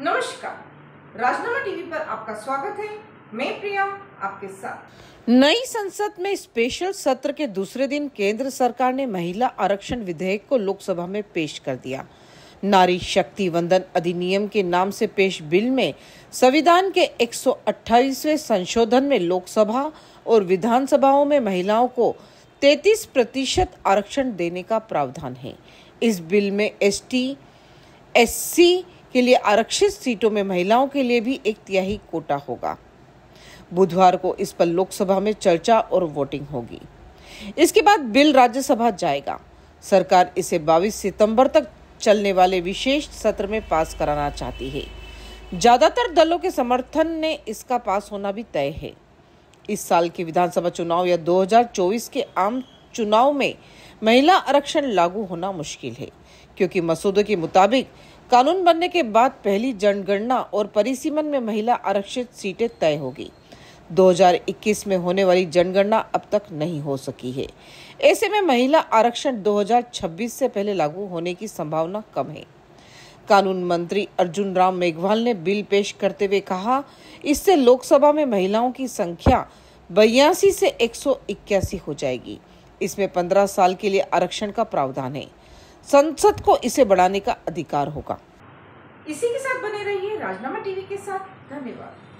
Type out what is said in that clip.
नमस्कार राजनामा टीवी पर आपका स्वागत है मैं प्रिया आपके साथ नई संसद में स्पेशल सत्र के दूसरे दिन केंद्र सरकार ने महिला आरक्षण विधेयक को लोकसभा में पेश कर दिया नारी शक्ति वंदन अधिनियम के नाम से पेश बिल में संविधान के 128वें संशोधन में लोकसभा और विधानसभाओं में महिलाओं को 33 प्रतिशत आरक्षण देने का प्रावधान है इस बिल में एसटी, एससी के लिए आरक्षित सीटों में महिलाओं के लिए भी एक तिहाई कोटा होगा बुधवार को इस पर लोकसभा में चर्चा और वोटिंग होगी इसके बाद बिल राज्यसभा जाएगा सरकार इसे 22 सितंबर तक चलने वाले विशेष सत्र में पास कराना चाहती है ज्यादातर दलों के समर्थन ने इसका पास होना भी तय है इस साल के विधानसभा चुनाव या 2024 के आम चुनाव में महिला आरक्षण लागू होना मुश्किल है क्योंकि मसूदों के मुताबिक कानून बनने के बाद पहली जनगणना और परिसीमन में महिला आरक्षित सीटें तय होगी 2021 में होने वाली जनगणना अब तक नहीं हो सकी है ऐसे में महिला आरक्षण 2026 से पहले लागू होने की संभावना कम है कानून मंत्री अर्जुन राम मेघवाल ने बिल पेश करते हुए कहा इससे लोकसभा में महिलाओं की संख्या बयासी से एक हो जाएगी इसमें पंद्रह साल के लिए आरक्षण का प्रावधान है संसद को इसे बढ़ाने का अधिकार होगा इसी के साथ बने रहिए राजनामा टीवी के साथ धन्यवाद